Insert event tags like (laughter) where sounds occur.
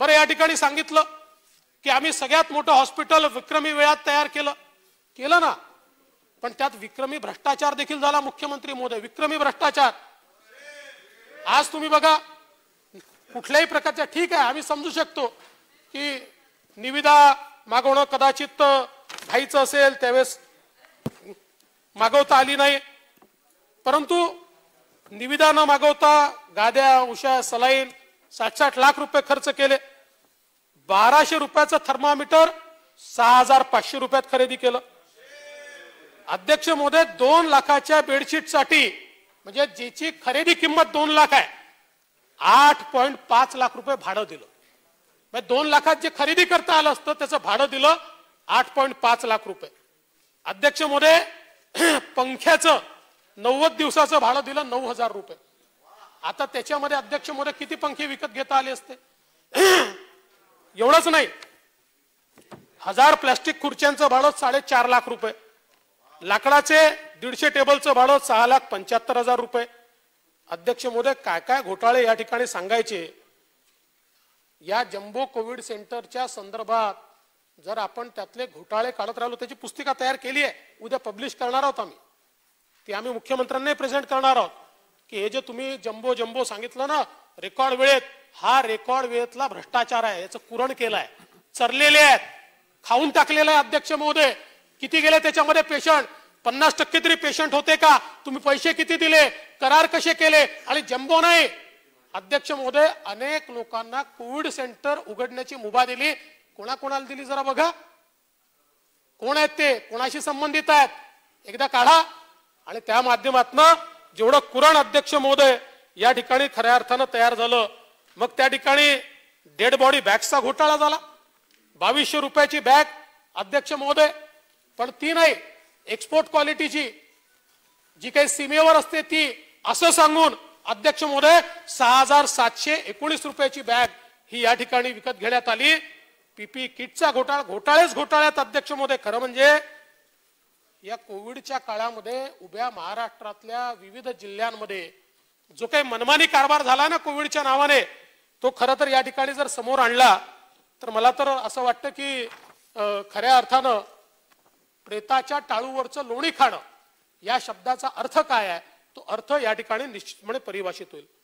बरं या ठिकाणी सांगितलं की आम्ही सगळ्यात मोठं हॉस्पिटल विक्रमी वेळात तयार केलं केलं ना पण त्यात विक्रमी भ्रष्टाचार देखील झाला मुख्यमंत्री मोदय विक्रमी भ्रष्टाचार आज तुम्ही बघा कुठल्याही प्रकारच्या ठीक आहे आम्ही समजू शकतो की निविदा मागवणं कदाचित घाईचं असेल त्यावेळेस मागवता आली नाही परंतु निविदा न मागवता गाद्या उशा सलाईन साठ लाख रुपये खर्च केले बाराशे रुपयाचं थर्मामीटर सहा हजार पाचशे रुपयात खरेदी केलं अध्यक्ष मोदय दोन लाखाच्या बेडशीटसाठी म्हणजे ज्याची खरेदी किंमत दोन लाख आहे आठ पॉईंट पाच लाख रुपये भाडं दिलं म्हणजे दोन लाखात जे खरेदी करता आलं असतं त्याचं भाडं दिलं आठ पॉईंट पाच लाख रुपये अध्यक्ष मोदय (clears throat) पंख्याचं नव्वद दिवसाचं भाडं दिलं नऊ हजार रुपये आता त्याच्यामध्ये अध्यक्ष मोदक किती पंखे विकत घेता आले असते (clears throat) एवढंच नाही हजार प्लॅस्टिक खुर्च्यांचं भाडं साडेचार लाख रुपये लाकडाचे दीडशे टेबलचं भाडं सहा लाख पंच्याहत्तर हजार रुपये अध्यक्ष मोदय काय काय घोटाळे या ठिकाणी सांगायचे या जम्बो कोविड सेंटरच्या संदर्भात जर आपण त्यातले घोटाळे काढत राहिलो त्याची पुस्तिका तयार केली आहे उद्या पब्लिश करणार आहोत आम्ही ती आम्ही मुख्यमंत्र्यांनाही प्रेझेंट करणार आहोत की हे जे तुम्ही जम्बो जम्बो सांगितलं ना रेकॉर्ड वेळेत हा रेकॉर्ड वेळेतला भ्रष्टाचार आहे याचं कुरण केलाय चरलेले आहेत खाऊन टाकलेलं आहे अध्यक्ष महोदय किती गेले त्याच्यामध्ये पेशंट पन्नास टक्के तरी पेशंट होते का तुम्ही पैसे किती दिले करार कसे केले आणि जम्बो नाही अध्यक्ष महोदय अनेक लोकांना कोविड सेंटर उघडण्याची मुभा दिली कोणाकोणाला दिली जरा बघा कोण आहेत ते कोणाशी संबंधित आहेत एकदा काढा आणि त्या माध्यमातून जेवढं कुराण अध्यक्ष महोदय या ठिकाणी खऱ्या अर्थानं तयार झालं मग त्या ठिकाणी डेड बॉडी बॅगचा घोटाळा झाला बावीसशे रुपयाची बॅग अध्यक्ष महोदय पण ती नाही एक्सपोर्ट क्वालिटीची जी काही सीमेवर असते ती असं सांगून अध्यक्ष महोदय सहा हजार सातशे एकोणीस रुपयाची बॅग ही या ठिकाणी विकत घेण्यात आली पीपी किटचा घोटाळा घोटाळेच घोटाळ्यात अध्यक्ष महोदय खरं म्हणजे या कोविडच्या काळामध्ये उभ्या महाराष्ट्रातल्या विविध जिल्ह्यांमध्ये जो काही मनमानी कारभार झाला ना कोविडच्या नावाने तो खरं तर या ठिकाणी जर समोर आणला तर मला तर असं वाटतं की खऱ्या अर्थानं प्रेताच्या टाळूवरचं लोणी खाणं या शब्दाचा अर्थ काय आहे तो अर्थ या ठिकाणी निश्चितपणे परिभाषित होईल